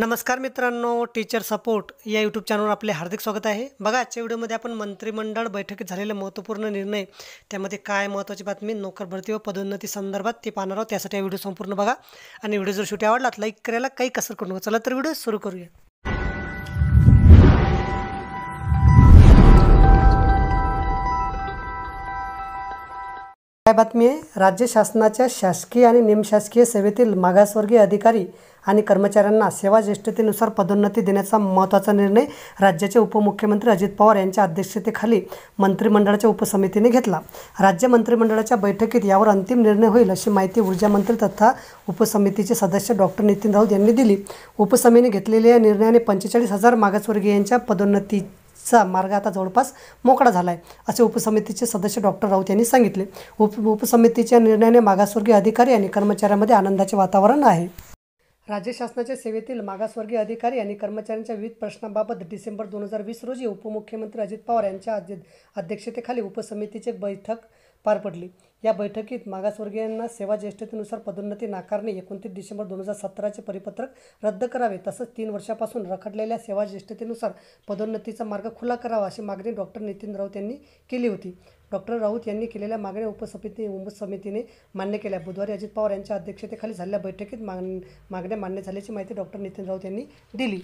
नमस्कार मित्रांनो teacher support या यूट्यूब चॅनलवर आपले हार्दिक स्वागत आहे बघा आजच्या व्हिडिओमध्ये आपण मंत्रिमंडळ बैठकीत झालेले महत्त्वपूर्ण निर्णय त्यामध्ये काय महत्त्वाची बातमी नोकर भरती व पदोन्नती संदर्भात ते पाहणार आहोत त्यासाठी हा व्हिडिओ संपूर्ण बघा आणि व्हिडिओ जर शूट आवडला लाईक करायला काही कसर करू नका चला तर व्हिडिओ सुरू करूया काय बातमी आहे राज्य शासनाच्या शासकीय आणि निमशासकीय सेवेतील मागासवर्गीय अधिकारी आणि कर्मचाऱ्यांना सेवा ज्येष्ठतेनुसार पदोन्नती देण्याचा महत्त्वाचा निर्णय राज्याचे उपमुख्यमंत्री अजित पवार यांच्या अध्यक्षतेखाली मंत्रिमंडळाच्या उपसमितीने घेतला राज्य मंत्रिमंडळाच्या बैठकीत यावर अंतिम निर्णय होईल अशी माहिती ऊर्जा मंत्री तथा उपसमितीचे सदस्य डॉक्टर नितीन राऊत यांनी दिली उपसमितीने घेतलेल्या या निर्णयाने पंचेचाळीस हजार मागासवर्गीयांच्या पदोन्नती चा मार्ग आता जवळपास मोकळा झाला आहे असे उपसमितीचे सदस्य डॉक्टर राऊत यांनी सांगितले उप उपसमितीच्या निर्णयाने मागासवर्गीय अधिकारी आणि कर्मचाऱ्यांमध्ये आनंदाचे वातावरण आहे राज्य शासनाच्या सेवेतील मागासवर्गीय अधिकारी आणि कर्मचाऱ्यांच्या विविध प्रश्नांबाबत डिसेंबर दोन हजार वीस रोजी उपमुख्यमंत्री अजित पवार यांच्या अध्यक्षतेखाली उपसमितीची बैठक पार पडली या बैठकीत मागासवर्गीयांना सेवा ज्येष्ठतेनुसार पदोन्नती नाकारणे एकोणतीस डिसेंबर दोन हजार सतराचे परिपत्रक रद्द करावे तसंच तीन वर्षापासून रखडलेल्या सेवा ज्येष्ठतेनुसार पदोन्नतीचा मार्ग खुला करावा अशी मागणी डॉक्टर नितीन राऊत यांनी केली होती डॉक्टर राऊत यांनी केलेल्या मागण्या उपसमिती उपसमितीने मान्य केल्या बुधवारी अजित पवार यांच्या अध्यक्षतेखाली झालेल्या बैठकीत माग मागण्या मान्य झाल्याची माहिती डॉक्टर नितीन राऊत यांनी दिली